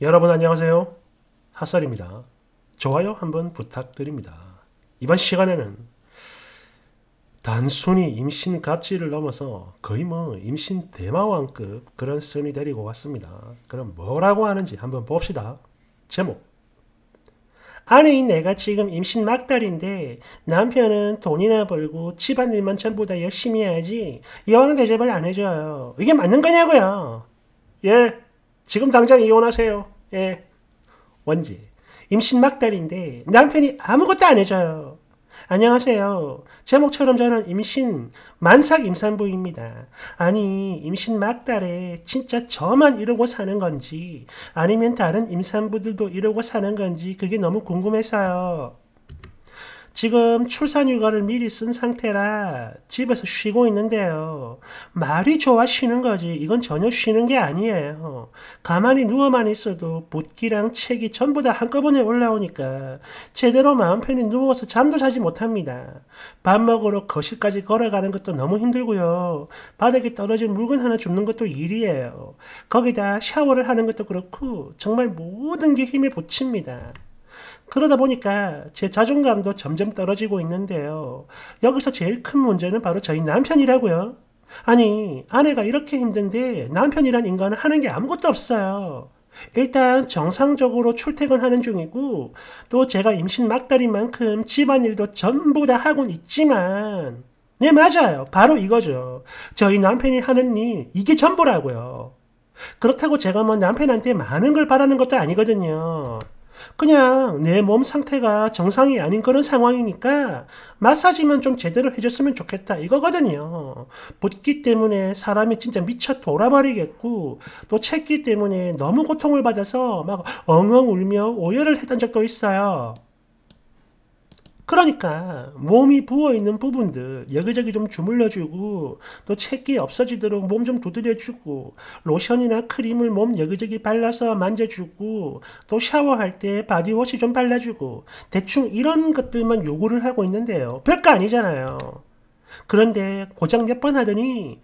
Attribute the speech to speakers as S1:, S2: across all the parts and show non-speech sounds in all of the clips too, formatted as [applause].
S1: 여러분 안녕하세요. 핫살입니다 좋아요 한번 부탁드립니다. 이번 시간에는 단순히 임신 갑질을 넘어서 거의 뭐 임신 대마왕급 그런 썰이 데리고 왔습니다. 그럼 뭐라고 하는지 한번 봅시다. 제목 아니 내가 지금 임신 막달인데 남편은 돈이나 벌고 집안일만 전부 다 열심히 해야지 여왕 대접을 안 해줘요. 이게 맞는 거냐고요. 예 지금 당장 이혼하세요. 예. 원지. 임신 막달인데 남편이 아무것도 안 해줘요. 안녕하세요. 제목처럼 저는 임신 만삭 임산부입니다. 아니 임신 막달에 진짜 저만 이러고 사는 건지 아니면 다른 임산부들도 이러고 사는 건지 그게 너무 궁금해서요. 지금 출산휴가를 미리 쓴 상태라 집에서 쉬고 있는데요. 말이 좋아 쉬는 거지 이건 전혀 쉬는 게 아니에요. 가만히 누워만 있어도 붓기랑 책이 전부 다 한꺼번에 올라오니까 제대로 마음 편히 누워서 잠도 자지 못합니다. 밥 먹으러 거실까지 걸어가는 것도 너무 힘들고요. 바닥에 떨어진 물건 하나 줍는 것도 일이에요. 거기다 샤워를 하는 것도 그렇고 정말 모든 게 힘에 부칩니다. 그러다 보니까 제 자존감도 점점 떨어지고 있는데요. 여기서 제일 큰 문제는 바로 저희 남편이라고요. 아니, 아내가 이렇게 힘든데 남편이란 인간은 하는 게 아무것도 없어요. 일단 정상적으로 출퇴근하는 중이고 또 제가 임신 막달인 만큼 집안일도 전부 다 하곤 있지만 네 맞아요 바로 이거죠 저희 남편이 하는 일 이게 전부라고요 그렇다고 제가 뭐 남편한테 많은 걸 바라는 것도 아니거든요 그냥 내 몸 상태가 정상이 아닌 그런 상황이니까 마사지만 좀 제대로 해줬으면 좋겠다 이거거든요. 붓기 때문에 사람이 진짜 미쳐 돌아버리겠고 또 채기 때문에 너무 고통을 받아서 막 엉엉 울며 오열을 했던 적도 있어요. 그러니까 몸이 부어있는 부분들 여기저기 좀 주물러주고 또 체기 없어지도록 몸 좀 두드려주고 로션이나 크림을 몸 여기저기 발라서 만져주고 또 샤워할 때 바디워시 좀 발라주고 대충 이런 것들만 요구를 하고 있는데요. 별거 아니잖아요. 그런데 고장 몇 번 하더니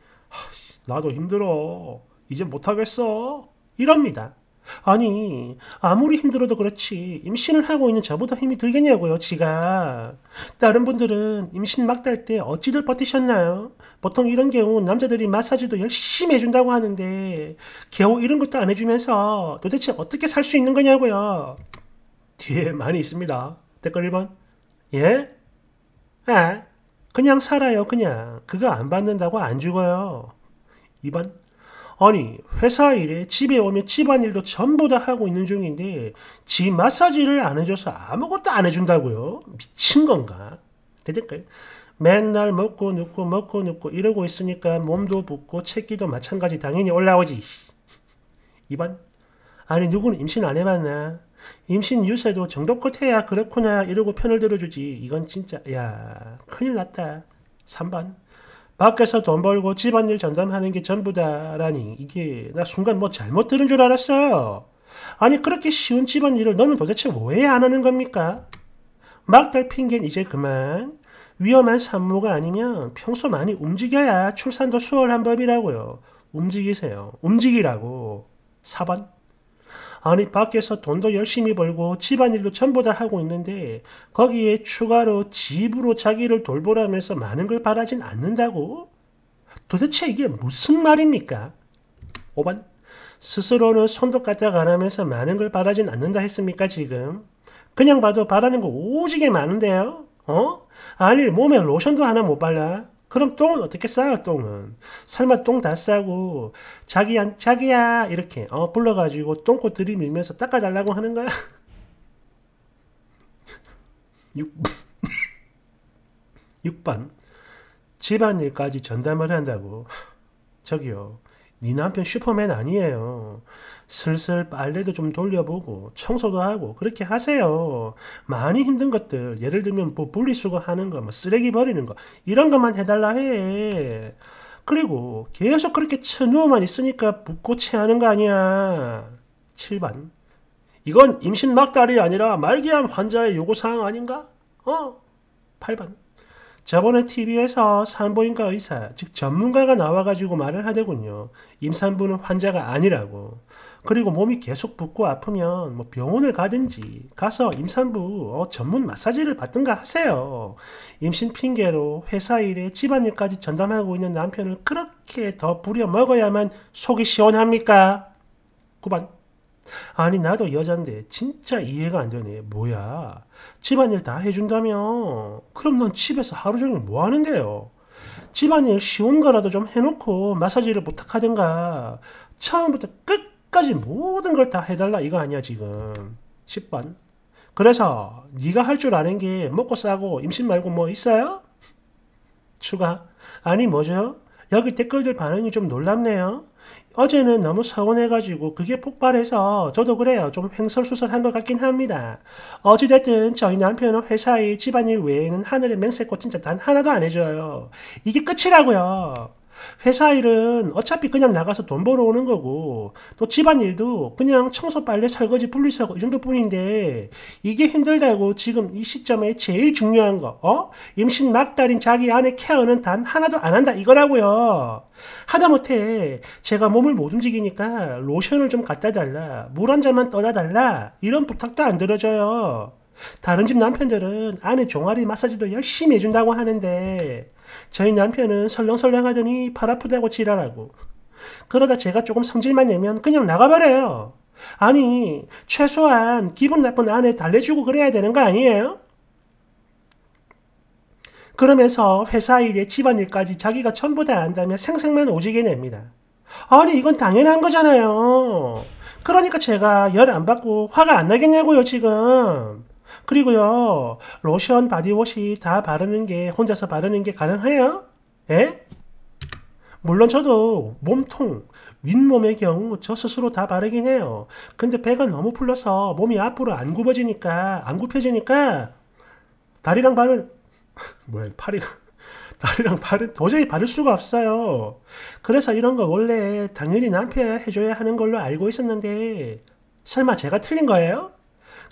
S1: 나도 힘들어 이제 못하겠어 이럽니다. 아니 아무리 힘들어도 그렇지 임신을 하고 있는 저보다 힘이 들겠냐고요 지가 다른 분들은 임신 막달 때 어찌들 버티셨나요 보통 이런 경우 남자들이 마사지도 열심히 해준다고 하는데 겨우 이런 것도 안 해주면서 도대체 어떻게 살 수 있는 거냐고요 뒤에 많이 있습니다 댓글 1번 예? 아 그냥 살아요 그냥 그거 안 받는다고 안 죽어요 2번 아니 회사 일에 집에 오면 집안일도 전부 다 하고 있는 중인데 집 마사지를 안 해줘서 아무것도 안 해준다고요? 미친 건가? 되될까요? 맨날 먹고 눕고 먹고 눕고 이러고 있으니까 몸도 붓고 체기도 마찬가지 당연히 올라오지. 2번 아니 누구는 임신 안 해봤나? 임신 유세도 정도 끝해야 그렇구나 이러고 편을 들어주지. 이건 진짜 야 큰일 났다. 3번 밖에서 돈 벌고 집안일 전담하는 게 전부다라니 이게 나 순간 뭐 잘못 들은 줄 알았어. 아니 그렇게 쉬운 집안일을 너는 도대체 왜 안 하는 겁니까? 막달 핑계는 이제 그만. 위험한 산모가 아니면 평소 많이 움직여야 출산도 수월한 법이라고요. 움직이세요. 움직이라고. 4번. 아니 밖에서 돈도 열심히 벌고 집안일도 전부 다 하고 있는데 거기에 추가로 집으로 자기를 돌보라면서 많은 걸 바라진 않는다고? 도대체 이게 무슨 말입니까? 5번 스스로는 손도 까딱 안 하면서 많은 걸 바라진 않는다 했습니까 지금? 그냥 봐도 바라는 거 오지게 많은데요? 어? 아니 몸에 로션도 하나 못 발라 그럼 똥은 어떻게 싸요, 똥은? 설마 똥 다 싸고, 자기야, 자기야, 이렇게, 어, 불러가지고 똥꼬 들이밀면서 닦아달라고 하는 거야? 6, [laughs] 6번. [laughs] 집안일까지 전담을 한다고. 저기요. 네 남편 슈퍼맨 아니에요. 슬슬 빨래도 좀 돌려보고 청소도 하고 그렇게 하세요. 많이 힘든 것들 예를 들면 뭐 분리수거 하는 거, 뭐 쓰레기 버리는 거 이런 것만 해달라 해. 그리고 계속 그렇게 쳐누워만 있으니까 붓고 체하는 거 아니야. 7반 이건 임신 막달이 아니라 말기암 환자의 요구사항 아닌가? 어? 8반 저번에 TV에서 산부인과 의사, 즉 전문가가 나와가지고 말을 하더군요. 임산부는 환자가 아니라고. 그리고 몸이 계속 붓고 아프면 뭐 병원을 가든지 가서 임산부 어, 전문 마사지를 받든가 하세요. 임신 핑계로 회사 일에 집안일까지 전담하고 있는 남편을 그렇게 더 부려 먹어야만 속이 시원합니까? 9번. 아니 나도 여잔데 진짜 이해가 안 되네. 뭐야? 집안일 다 해준다며? 그럼 넌 집에서 하루 종일 뭐 하는데요? 집안일 쉬운 거라도 좀 해놓고 마사지를 부탁하든가 처음부터 끝까지 모든 걸 다 해달라 이거 아니야 지금 10번 그래서 네가 할 줄 아는 게 먹고 싸고 임신 말고 뭐 있어요? 추가 아니 뭐죠? 여기 댓글들 반응이 좀 놀랍네요 어제는 너무 서운해가지고 그게 폭발해서 저도 그래요. 좀 횡설수설한 것 같긴 합니다. 어찌됐든 저희 남편은 회사일 집안일 외에는 하늘의 맹세꽃 진짜 단 하나도 안 해줘요. 이게 끝이라고요. 회사 일은 어차피 그냥 나가서 돈 벌어오는 거고 또 집안 일도 그냥 청소 빨래 설거지 분리수거이 정도뿐인데 이게 힘들다고 지금 이 시점에 제일 중요한 거 어? 임신 막달인 자기 아내 케어는 단 하나도 안 한다 이거라고요 하다못해 제가 몸을 못 움직이니까 로션을 좀 갖다 달라 물 한 잔만 떠다 달라 이런 부탁도 안 들어줘요 다른 집 남편들은 아내 종아리 마사지도 열심히 해준다고 하는데 저희 남편은 설렁설렁 하더니 팔 아프다고 지랄하고 그러다 제가 조금 성질만 내면 그냥 나가버려요. 아니 최소한 기분 나쁜 아내 달래주고 그래야 되는 거 아니에요? 그러면서 회사 일에 집안일까지 자기가 전부 다 안다며 생색만 오지게 냅니다. 아니 이건 당연한 거잖아요. 그러니까 제가 열 안 받고 화가 안 나겠냐고요 지금. 그리고요, 로션, 바디워시 다 바르는 게, 혼자서 바르는 게 가능해요? 예? 물론 저도 몸통, 윗몸의 경우 저 스스로 다 바르긴 해요. 근데 배가 너무 풀려서 몸이 앞으로 안 굽어지니까, 안 굽혀지니까, 다리랑 발을, [laughs] 뭐야, 팔이, [laughs] 다리랑 발은 도저히 바를 수가 없어요. 그래서 이런 거 원래 당연히 남편이 해줘야 하는 걸로 알고 있었는데, 설마 제가 틀린 거예요?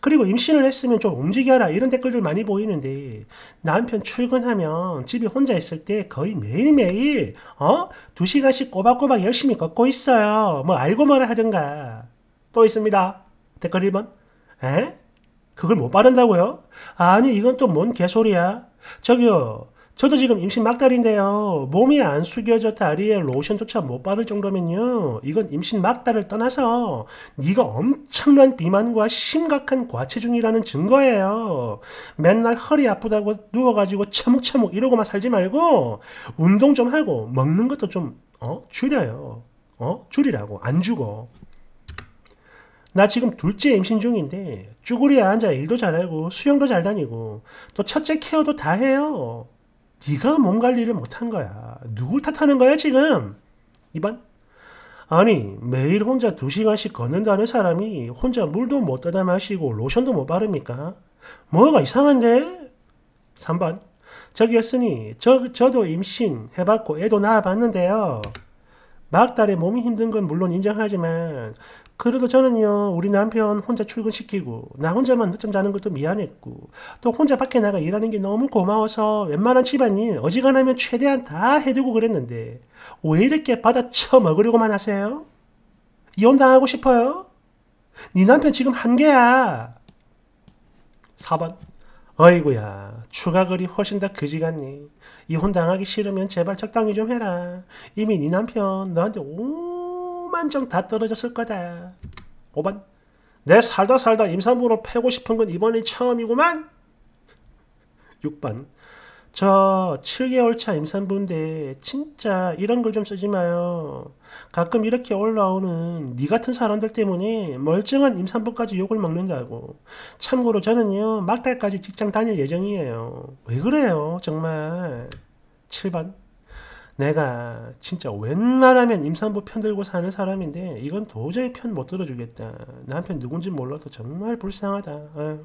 S1: 그리고 임신을 했으면 좀 움직여라 이런 댓글들 많이 보이는데 남편 출근하면 집에 혼자 있을 때 거의 매일매일 어? 두시간씩 꼬박꼬박 열심히 걷고 있어요. 뭐 알고 말아 하든가. 또 있습니다. 댓글 1번. 에? 그걸 못 바른다고요? 아니 이건 또 뭔 개소리야. 저기요. 저도 지금 임신 막달인데요. 몸이 안 숙여져 다리에 로션조차 못 바를 정도면요. 이건 임신 막달을 떠나서 네가 엄청난 비만과 심각한 과체중이라는 증거예요. 맨날 허리 아프다고 누워가지고 차묵차묵 이러고만 살지 말고 운동 좀 하고 먹는 것도 좀 어? 줄여요. 어? 줄이라고. 안 주고. 나 지금 둘째 임신 중인데 쭈구리에 앉아 일도 잘하고 수영도 잘 다니고 또 첫째 케어도 다 해요. 네가 몸 관리를 못한 거야. 누굴 탓하는 거야 지금? 이반? 아니 매일 혼자 두시간씩 걷는다는 사람이 혼자 물도 못 따다 마시고 로션도 못 바릅니까? 뭐가 이상한데? 3반 저기였으니 저, 저도 임신해봤고 애도 낳아봤는데요. 막달에 몸이 힘든 건 물론 인정하지만 그래도 저는요 우리 남편 혼자 출근시키고 나 혼자만 늦잠 자는 것도 미안했고 또 혼자 밖에 나가 일하는 게 너무 고마워서 웬만한 집안일 어지간하면 최대한 다 해두고 그랬는데 왜 이렇게 받아쳐 먹으려고만 하세요? 이혼당하고 싶어요? 네 남편 지금 한계야 4번 어이구야 추가 글이 훨씬 더 그지 같니 이혼당하기 싫으면 제발 적당히 좀 해라 이미 네 남편 너한테 온 억만정 다 떨어졌을 거다. 5번 내 살다 살다 임산부로 패고 싶은 건 이번이 처음이구만. 6번 저 7개월 차 임산부인데 진짜 이런 걸 좀 쓰지 마요. 가끔 이렇게 올라오는 니 같은 사람들 때문에 멀쩡한 임산부까지 욕을 먹는다고. 참고로 저는요 막달까지 직장 다닐 예정이에요. 왜 그래요 정말. 7번 내가 진짜 웬만하면 임산부 편 들고 사는 사람인데 이건 도저히 편 못 들어주겠다. 남편 누군지 몰라도 정말 불쌍하다. 아. 어.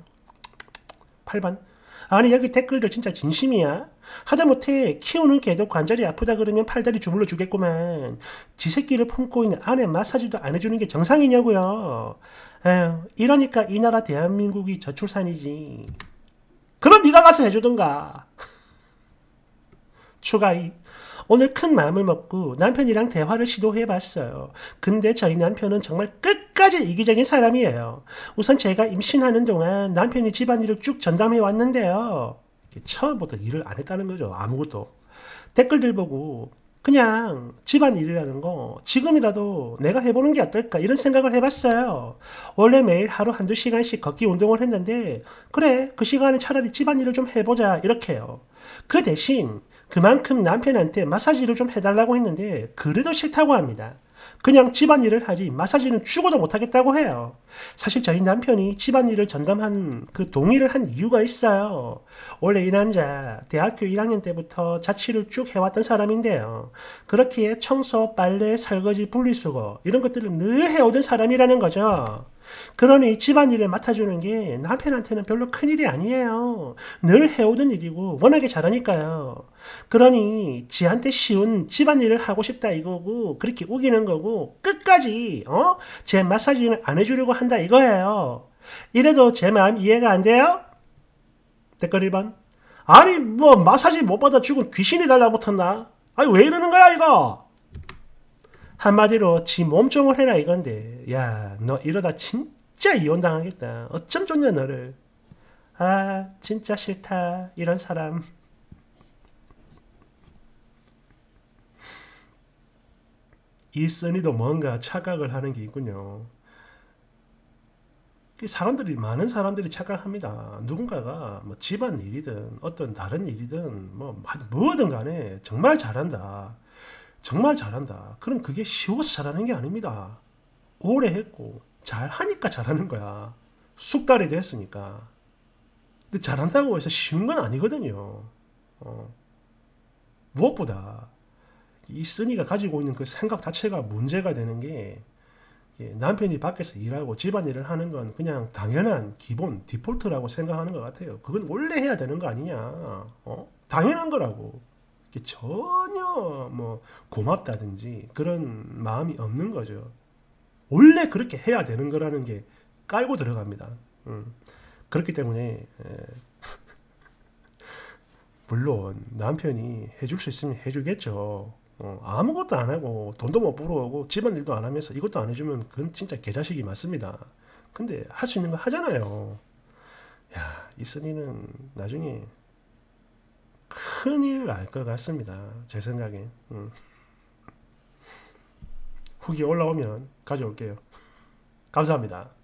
S1: 8번 아니 여기 댓글들 진짜 진심이야? 하다못해 키우는 개도 관절이 아프다 그러면 팔다리 주물러 주겠구만. 지 새끼를 품고 있는 아내 마사지도 안 해주는 게 정상이냐고요. 에휴, 어, 이러니까 이 나라 대한민국이 저출산이지. 그럼 네가 가서 해주던가. [laughs] 추가 이 오늘 큰 마음을 먹고 남편이랑 대화를 시도해 봤어요. 근데 저희 남편은 정말 끝까지 이기적인 사람이에요. 우선 제가 임신하는 동안 남편이 집안일을 쭉 전담해 왔는데요. 처음부터 일을 안 했다는 거죠. 아무것도. 댓글들 보고 그냥 집안 일이라는 거 지금이라도 내가 해보는 게 어떨까 이런 생각을 해봤어요. 원래 매일 하루 한두 시간씩 걷기 운동을 했는데 그래 그 시간에 차라리 집안 일을 좀 해보자 이렇게요. 그 대신 그만큼 남편한테 마사지를 좀 해달라고 했는데 그래도 싫다고 합니다. 그냥 집안일을 하지 마사지는 죽어도 못하겠다고 해요. 사실 저희 남편이 집안일을 전담한 그 동의를 한 이유가 있어요. 원래 이 남자 대학교 1학년 때부터 자취를 쭉 해왔던 사람인데요. 그렇기에 청소, 빨래, 설거지, 분리수거 이런 것들을 늘 해오던 사람이라는 거죠. 그러니 집안일을 맡아주는 게 남편한테는 별로 큰일이 아니에요. 늘 해오던 일이고 워낙에 잘하니까요. 그러니 지한테 쉬운 집안일을 하고 싶다 이거고 그렇게 우기는 거고 끝까지 어? 제 마사지는 안 해주려고 한다 이거예요. 이래도 제 마음 이해가 안 돼요? 댓글 1번 아니 뭐 마사지 못 받아 죽은 귀신이 달라붙었나? 아니 왜 이러는 거야 이거? 한마디로 지 몸종을 해라 이건데 야 너 이러다 진짜 이혼당하겠다. 어쩜 좋냐 너를. 아 진짜 싫다 이런 사람. 이선이도 뭔가 착각을 하는 게 있군요. 사람들이 많은 사람들이 착각합니다. 누군가가 뭐 집안 일이든 어떤 다른 일이든 뭐 뭐든 간에 정말 잘한다. 정말 잘한다. 그럼 그게 쉬워서 잘하는 게 아닙니다. 오래 했고 잘하니까 잘하는 거야. 숙달이 됐으니까. 근데 잘한다고 해서 쉬운 건 아니거든요. 어. 무엇보다 이 쓰니가 가지고 있는 그 생각 자체가 문제가 되는 게 남편이 밖에서 일하고 집안일을 하는 건 그냥 당연한 기본 디폴트라고 생각하는 것 같아요. 그건 원래 해야 되는 거 아니냐. 어? 당연한 거라고. 전혀 뭐 고맙다든지 그런 마음이 없는 거죠. 원래 그렇게 해야 되는 거라는 게 깔고 들어갑니다. 음. 그렇기 때문에 [laughs] 물론 남편이 해줄 수 있으면 해주겠죠. 어, 아무것도 안 하고 돈도 못 벌어오고 집안일도 안 하면서 이것도 안 해주면 그건 진짜 개자식이 맞습니다. 근데 할 수 있는 거 하잖아요. 야, 이 쓰니는 나중에 큰일 날 것 같습니다. 제 생각엔. 음. 후기 올라오면 가져올게요. 감사합니다.